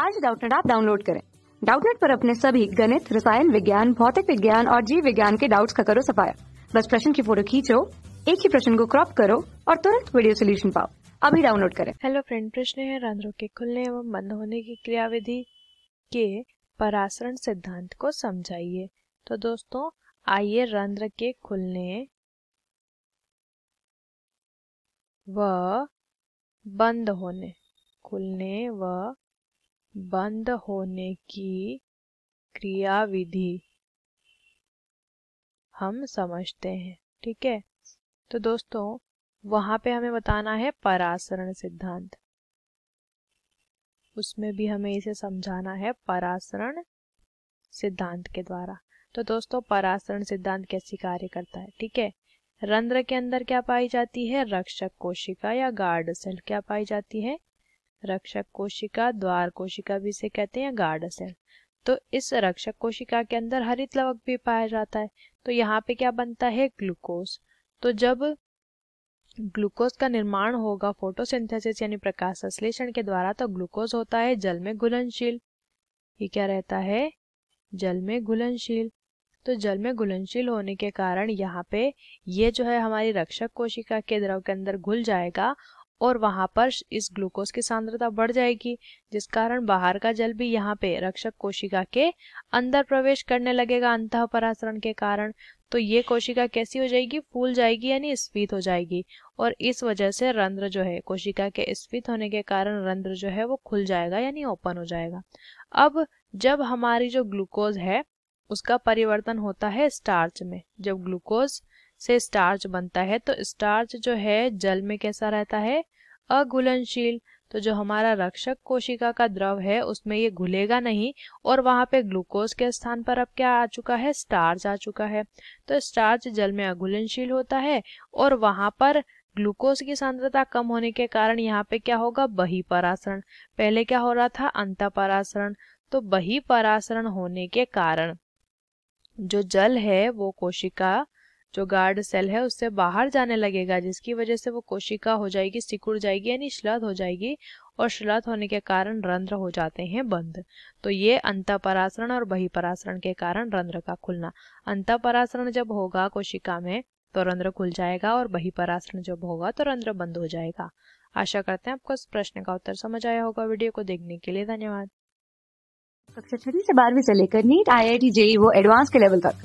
आज डाउटनेट आप डाउनलोड करें डाउटनेट पर अपने सभी गणित रसायन विज्ञान भौतिक विज्ञान और जीव विज्ञान के डाउट्स का करो सफाया बस प्रश्न की फोटो खींचो एक ही प्रश्न को क्रॉप करो और तुरंत वीडियो सोल्यूशन पाओ अभी डाउनलोड करें हेलो फ्रेंड प्रश्न है रंध्रों के खुलने एवं बंद होने की क्रियाविधि के परासरण सिद्धांत को समझाइए तो दोस्तों आइए रंध्र के खुलने व बंद होने खुलने व बंद होने की क्रियाविधि हम समझते हैं ठीक है तो दोस्तों वहां पे हमें बताना है परासरण सिद्धांत उसमें भी हमें इसे समझाना है परासरण सिद्धांत के द्वारा तो दोस्तों परासरण सिद्धांत कैसे कार्य करता है ठीक है रंध्र के अंदर क्या पाई जाती है रक्षक कोशिका या गार्ड सेल क्या पाई जाती है रक्षक कोशिका द्वार कोशिका भी इसे कहते हैं या गार्ड सेल तो इस रक्षक कोशिका के अंदर हरित लवक भी पाया जाता है तो यहाँ पे क्या बनता है ग्लूकोज तो जब ग्लूकोज का निर्माण होगा फोटोसिंथेसिस यानी प्रकाश संश्लेषण के द्वारा तो ग्लूकोज होता है जल में घुलनशील ये क्या रहता है जल में घुलनशील तो जल में घुलनशील होने के कारण यहाँ पे ये जो है हमारी रक्षक कोशिका के द्रव के अंदर घुल जाएगा और वहाँ पर इस ग्लूकोज की सांद्रता बढ़ जाएगी जिस कारण बाहर का जल भी यहाँ पे रक्षक कोशिका के अंदर प्रवेश करने लगेगा अंत परासरण के कारण तो ये कोशिका कैसी हो जाएगी फूल जाएगी यानी स्फीत हो जाएगी और इस वजह से रंध्र जो है कोशिका के स्फीत होने के कारण रंध्र जो है वो खुल जाएगा यानी ओपन हो जाएगा अब जब हमारी जो ग्लूकोज है उसका परिवर्तन होता है स्टार्च में जब ग्लूकोज से स्टार्च बनता है तो स्टार्च जो है जल में कैसा रहता है अघुलनशील तो जो हमारा रक्षक कोशिका का द्रव है उसमें ये घुलेगा नहीं और वहां पे ग्लूकोज के स्थान पर अब क्या आ चुका है स्टार्च आ चुका है तो स्टार्च जल में अघुलनशील होता है और वहां पर ग्लूकोज की सांद्रता कम होने के कारण यहाँ पे क्या होगा बही परासरण पहले क्या हो रहा था अंत परासरण तो बही परासरण होने के कारण जो जल है वो कोशिका जो गार्ड सेल है उससे बाहर जाने लगेगा जिसकी वजह से वो कोशिका हो जाएगी सिकुड़ जाएगी यानी श्लथ हो जाएगी और श्लथ होने के कारण रंध्र हो जाते हैं बंद तो ये अंत परासरण और बही परासरण के कारण रंध्र का खुलना अंत परासरण जब होगा कोशिका में तो रंध्र खुल जाएगा और बही परासरण जब होगा तो रंध्र बंद हो जाएगा आशा करते हैं आपको इस प्रश्न का उत्तर समझ आया होगा वीडियो को देखने के लिए धन्यवाद कक्षा छठी से बारहवीं से लेकर NEET I I T JEE वो एडवांस के लेवल तक